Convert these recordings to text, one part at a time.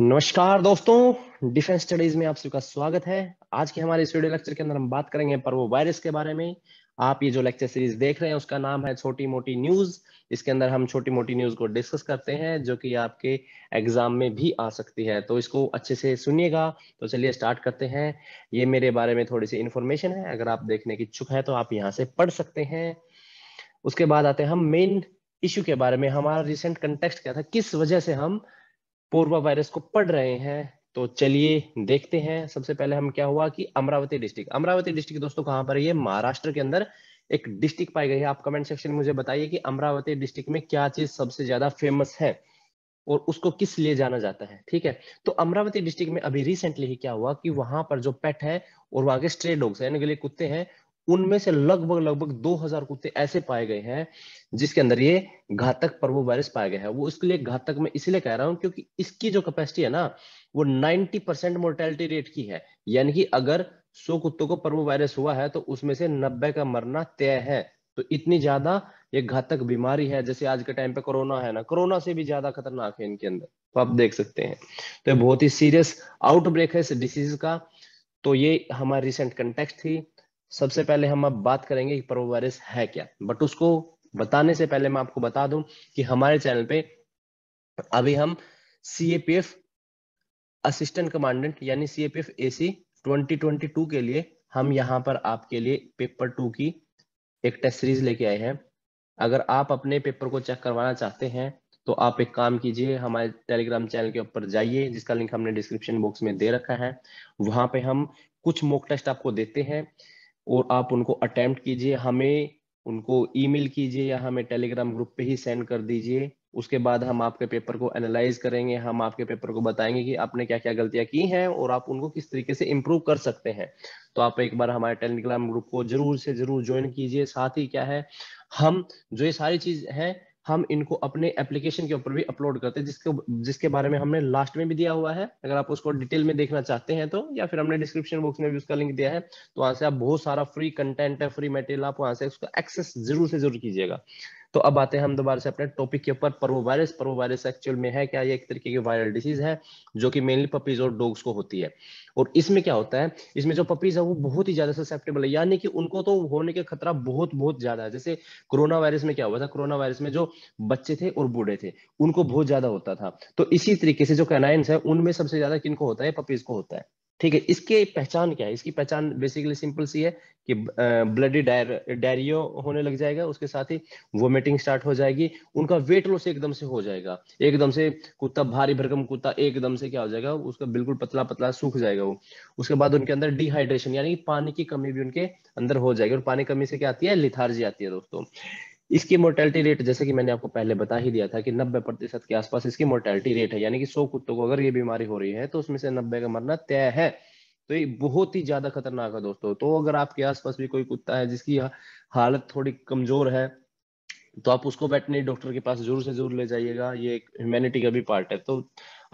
नमस्कार दोस्तों defence studies में आप सबका स्वागत है आज के हमारे स्टूडियो लेक्चर के अंदर हम बात करेंगे पर वो वायरस के बारे में आप ये जो लेक्चर सीरीज देख रहे हैं उसका नाम है छोटी मोटी न्यूज इसके अंदर हम छोटी मोटी न्यूज को डिस्कस करते हैं जो कि आपके एग्जाम में भी आ सकती है तो इसको अच्छे से सुनिएगा तो चलिए स्टार्ट करते हैं ये मेरे बारे में थोड़ी सी इन्फॉर्मेशन है अगर आप देखने की इच्छुक है तो आप यहाँ से पढ़ सकते हैं उसके बाद आते हैं हम मेन इश्यू के बारे में हमारा रिसेंट कंटेक्स क्या था किस वजह से हम पूर्वा वायरस को पढ़ रहे हैं तो चलिए देखते हैं सबसे पहले हम क्या हुआ कि अमरावती डिस्ट्रिक्ट अमरावती डिस्ट्रिक्ट दोस्तों कहां पर है ये महाराष्ट्र के अंदर एक डिस्ट्रिक्ट पाई गई है आप कमेंट सेक्शन में मुझे बताइए कि अमरावती डिस्ट्रिक्ट में क्या चीज सबसे ज्यादा फेमस है और उसको किस लिए जाना जाता है ठीक है तो अमरावती डिस्ट्रिक्ट में अभी रिसेंटली ही क्या हुआ कि वहां पर जो पेट है और वहां के स्ट्रे डॉग्स है कुत्ते हैं उनमें से लगभग लगभग 2000 कुत्ते ऐसे पाए गए हैं जिसके अंदर ये घातक पर्वो वायरस पाया गया है वो इसके लिए घातक मैं इसलिए कह रहा हूं क्योंकि इसकी जो कैपेसिटी है ना वो 90 परसेंट मोर्टेलिटी रेट की है यानी कि अगर 100 कुत्तों को पर्वो वायरस हुआ है तो उसमें से 90 का मरना तय है तो इतनी ज्यादा ये घातक बीमारी है जैसे आज के टाइम पे कोरोना है ना कोरोना से भी ज्यादा खतरनाक है इनके अंदर तो आप देख सकते हैं तो बहुत ही सीरियस आउटब्रेक है इस डिसीज का तो ये हमारी रिसेंट कंटेक्ट थी सबसे पहले हम अब बात करेंगे कि पर्वो वायरस है क्या बट उसको बताने से पहले मैं आपको बता दूं कि हमारे चैनल पे अभी हम C A P F assistant commandant यानी C A P F A C twenty twenty two के लिए हम यहाँ पर आपके लिए पेपर टू की एक टेस्ट सीरीज लेके आए हैं अगर आप अपने पेपर को चेक करवाना चाहते हैं तो आप एक काम कीजिए हमारे टेलीग्राम चैनल के ऊपर जाइए जिसका लिंक हमने डिस्क्रिप्शन बॉक्स में दे रखा है वहां पे हम कुछ मॉक टेस्ट आपको देते हैं और आप उनको अटेम्प्ट कीजिए हमें उनको ईमेल कीजिए या हमें टेलीग्राम ग्रुप पे ही सेंड कर दीजिए उसके बाद हम आपके पेपर को एनालाइज करेंगे हम आपके पेपर को बताएंगे कि आपने क्या क्या गलतियां की हैं और आप उनको किस तरीके से इम्प्रूव कर सकते हैं तो आप एक बार हमारे टेलीग्राम ग्रुप को जरूर से जरूर ज्वाइन कीजिए साथ ही क्या है हम जो ये सारी चीज है हम इनको अपने एप्लीकेशन के ऊपर भी अपलोड करते हैं जिसको जिसके बारे में हमने लास्ट में भी दिया हुआ है अगर आप उसको डिटेल में देखना चाहते हैं तो या फिर हमने डिस्क्रिप्शन बॉक्स में भी उसका लिंक दिया है तो वहां से आप बहुत सारा फ्री कंटेंट है फ्री मटेरियल आप वहां से उसका एक्सेस जरूर से जरूर कीजिएगा तो अब आते हैं हम दोबारा से अपने टॉपिक के ऊपर पर्वो वायरस वायरस एक्चुअल में है क्या ये एक तरीके की वायरल डिसीज है जो कि मेनली पपीज और डॉग्स को होती है और इसमें क्या होता है इसमें जो पपीज है वो बहुत ही ज्यादा ससेप्टेबल है यानी कि उनको तो होने का खतरा बहुत बहुत ज्यादा है जैसे कोरोना वायरस में क्या हुआ था कोरोना वायरस में जो बच्चे थे और बूढ़े थे उनको बहुत ज्यादा होता था तो इसी तरीके से जो कैनाइंस है उनमें सबसे ज्यादा किनको होता है पपीज को होता है ठीक है इसकी पहचान क्या है इसकी पहचान बेसिकली सिंपल सी है कि ब्लडी डायरियो होने लग जाएगा उसके साथ ही वोमिटिंग स्टार्ट हो जाएगी उनका वेट लॉस एकदम से हो जाएगा एकदम से कुत्ता भारी भरकम कुत्ता एकदम से क्या हो जाएगा उसका बिल्कुल पतला पतला सूख जाएगा वो उसके बाद उनके अंदर डिहाइड्रेशन यानी कि पानी की कमी भी उनके अंदर हो जाएगी और पानी कमी से क्या आती है लिथार्जी आती है दोस्तों इसकी मोर्टेलिटी रेट जैसे कि मैंने आपको पहले बता ही दिया था कि 90 प्रतिशत के आसपास इसकी मोर्टेलिटी रेट है यानी कि 100 कुत्तों को अगर ये बीमारी हो रही है तो उसमें से 90 का मरना तय है तो ये बहुत ही ज्यादा खतरनाक है दोस्तों तो अगर आपके आसपास भी कोई कुत्ता है जिसकी हालत थोड़ी कमजोर है तो आप उसको वेटनरी डॉक्टर के पास जरूर से जरूर ले जाइएगा ये एक ह्यूमैनिटी का भी पार्ट है तो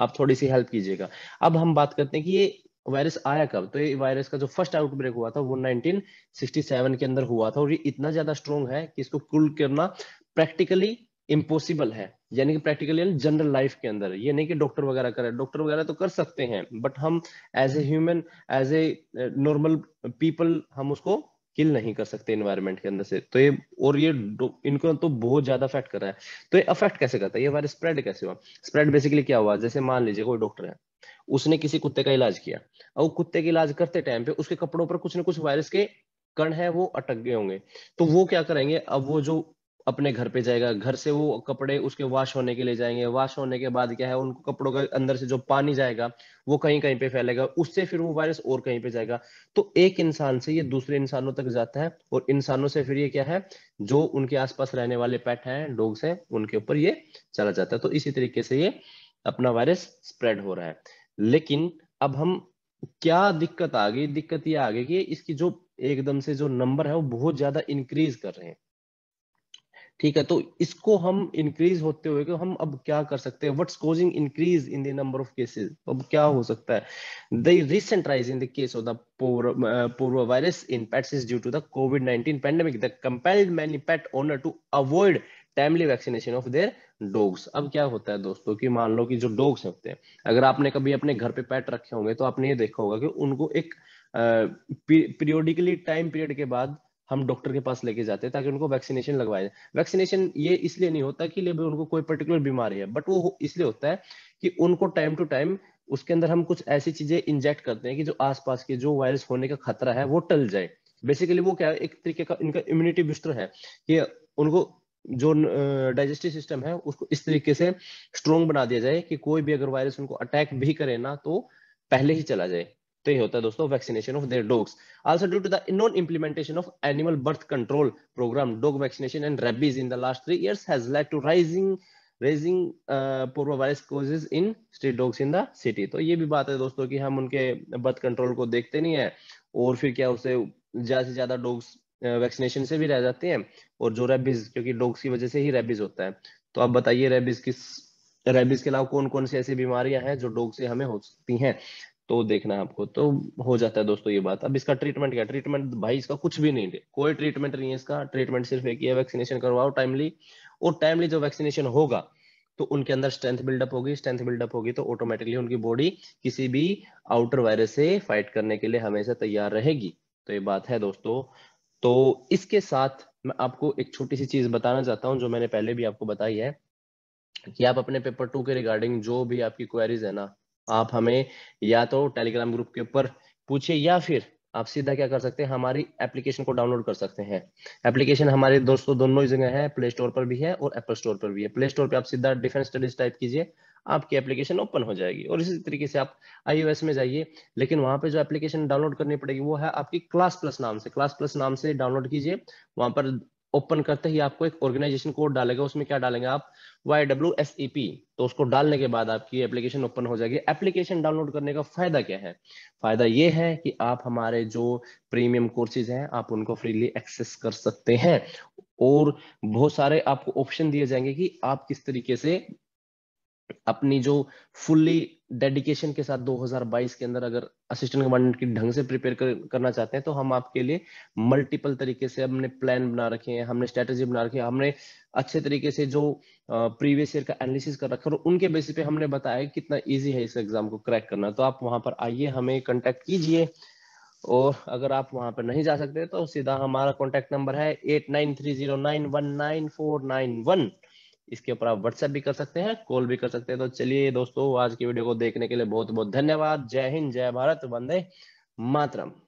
आप थोड़ी सी हेल्प कीजिएगा अब हम बात करते हैं कि ये वायरस आया कब तो ये वायरस का जो फर्स्ट आउटब्रेक हुआ था वो 1967 के अंदर हुआ था और ये इतना ज्यादा स्ट्रॉन्ग है कि इसको कुल करना प्रैक्टिकली इम्पोसिबल है यानी कि प्रैक्टिकली जनरल लाइफ के अंदर ये नहीं कि डॉक्टर वगैरह करे डॉक्टर वगैरह तो कर सकते हैं बट हम as a human as a normal people हम उसको किल नहीं कर सकते इन्वायरमेंट के अंदर से तो ये और ये इनको तो बहुत ज्यादा अफेक्ट कर रहा है तो ये अफेक्ट कैसे करता है ये वायरस स्प्रेड कैसे हुआ स्प्रेड बेसिकली क्या हुआ जैसे मान लीजिए कोई डॉक्टर है उसने किसी कुत्ते का इलाज किया और कुत्ते का इलाज करते टाइम पे उसके कपड़ों पर कुछ ना कुछ वायरस के कण है वो अटक गए होंगे तो वो क्या करेंगे अब वो जो अपने घर पे जाएगा घर से वो कपड़े उसके वॉश होने के लिए जाएंगे वॉश होने के बाद क्या है उनको कपड़ों के अंदर से जो पानी जाएगा वो कहीं कहीं पे फैलेगा उससे फिर वो वायरस और कहीं पे जाएगा तो एक इंसान से ये दूसरे इंसानों तक जाता है और इंसानों से फिर ये क्या है जो उनके आसपास रहने वाले पेट हैं डॉग्स हैं उनके ऊपर ये चला जाता है तो इसी तरीके से ये अपना वायरस स्प्रेड हो रहा है लेकिन अब हम क्या दिक्कत आ गई दिक्कत ये आ गई कि इसकी जो एकदम से जो नंबर है वो बहुत ज्यादा इंक्रीज कर रहे हैं ठीक है तो इसको हम इंक्रीज होते हुए कि हम अब क्या कर सकते हैं what's causing increase in the number of cases अब क्या हो सकता है the recent rise in the case of the पूर्व virus in pets is due to the Covid 19 pandemic the compelled many pet owner to avoid timely vaccination of their dogs अब क्या होता है दोस्तों कि मान लो कि जो डॉग्स होते हैं अगर आपने कभी अपने घर पे पेट रखे होंगे तो आपने ये देखा होगा कि उनको एक पीरियोडिकली टाइम पीरियड के बाद हम डॉक्टर के पास लेके जाते हैं ताकि उनको वैक्सीनेशन लगवाए वैक्सीनेशन ये इसलिए नहीं होता कि ले उनको कोई पर्टिकुलर बीमारी है बट वो इसलिए होता है कि उनको टाइम टू टाइम उसके अंदर हम कुछ ऐसी चीजें इंजेक्ट करते हैं कि जो आसपास के जो वायरस होने का खतरा है वो टल जाए बेसिकली वो क्या है एक तरीके का इनका इम्यूनिटी बिस्टर है कि उनको जो डाइजेस्टिव सिस्टम है उसको इस तरीके से स्ट्रोंग बना दिया जाए कि कोई भी अगर वायरस उनको अटैक भी करे ना तो पहले ही चला जाए तो ये होता है दोस्तों vaccination of their dogs also due to the non implementation of animal birth control programme dog vaccination and rabies in the last three year has led to rising raging virus causes in street dogs in the city तो ये भी बात है दोस्तों की हम उनके birth control को देखते नहीं है और फिर क्या उसे ज्यादा से ज्यादा डॉग्स वैक्सीनेशन से भी रह जाते हैं और जो रेबिज क्योंकि डॉग्स की वजह से ही रेबिज होता है तो आप बताइए रेबिज किस रेबिज के अलावा कौन कौन सी ऐसी बीमारियां हैं जो डॉग से हमें हो सकती हैं तो देखना है आपको तो हो जाता है दोस्तों ये बात अब इसका ट्रीटमेंट क्या ट्रीटमेंट भाई इसका कुछ भी नहीं है कोई ट्रीटमेंट नहीं है इसका ट्रीटमेंट सिर्फ एक ही है वैक्सीनेशन करवाओ टाइमली और टाइमली जो वैक्सीनेशन होगा तो उनके अंदर स्ट्रेंथ बिल्डअप होगी स्ट्रेंथ बिल्डअप होगी तो ऑटोमेटिकली उनकी बॉडी किसी भी आउटर वायरस से फाइट करने के लिए हमेशा तैयार रहेगी तो ये बात है दोस्तों तो इसके साथ मैं आपको एक छोटी सी चीज बताना चाहता हूँ जो मैंने पहले भी आपको बताई है कि आप अपने पेपर टू के रिगार्डिंग जो भी आपकी क्वेरीज है ना आप हमें या तो टेलीग्राम ग्रुप के ऊपर पूछिए या फिर आप सीधा क्या कर सकते हैं हमारी एप्लीकेशन को डाउनलोड कर सकते हैं एप्लीकेशन हमारे दोस्तों दोनों जगह है प्ले स्टोर पर भी है और एप्पल स्टोर पर भी है प्ले स्टोर पर आप सीधा डिफेंस स्टडीज टाइप कीजिए आपकी एप्लीकेशन ओपन हो जाएगी और इसी तरीके से आप आईओएस में जाइए लेकिन वहां पे जो एप्लीकेशन डाउनलोड करनी पड़ेगी वो है आपकी क्लास प्लस नाम से क्लास प्लस नाम से डाउनलोड कीजिए वहां पर ओपन करते ही आपको एक ऑर्गेनाइजेशन कोड डालेगा उसमें क्या डालेंगे आप Y W S E P तो उसको डालने के बाद आपकी एप्लीकेशन ओपन हो जाएगी एप्लीकेशन डाउनलोड करने का फायदा क्या है फायदा ये है कि आप हमारे जो प्रीमियम कोर्सेज हैं आप उनको फ्रीली एक्सेस कर सकते हैं और बहुत सारे आपको ऑप्शन दिए जाएंगे कि आप किस तरीके से अपनी जो फुल्ली डेडिकेशन के साथ 2022 के अंदर अगर असिस्टेंट कमांडेंट की ढंग से प्रिपेयर कर, करना चाहते हैं तो हम आपके लिए मल्टीपल तरीके से हमने प्लान बना रखे हैं हमने स्ट्रेटेजी बना रखी है हमने अच्छे तरीके से जो प्रीवियस ईयर का एनालिसिस कर रखा है और उनके बेसिस पे हमने बताया कितना ईजी है इस एग्जाम को क्रैक करना तो आप वहां पर आइए हमें कॉन्टेक्ट कीजिए और अगर आप वहां पर नहीं जा सकते तो सीधा हमारा कॉन्टेक्ट नंबर है eight nine three zero nine one nine four nine one इसके ऊपर आप व्हाट्सएप भी कर सकते हैं कॉल भी कर सकते हैं तो चलिए दोस्तों आज की वीडियो को देखने के लिए बहुत बहुत धन्यवाद जय हिंद जय भारत वंदे मातरम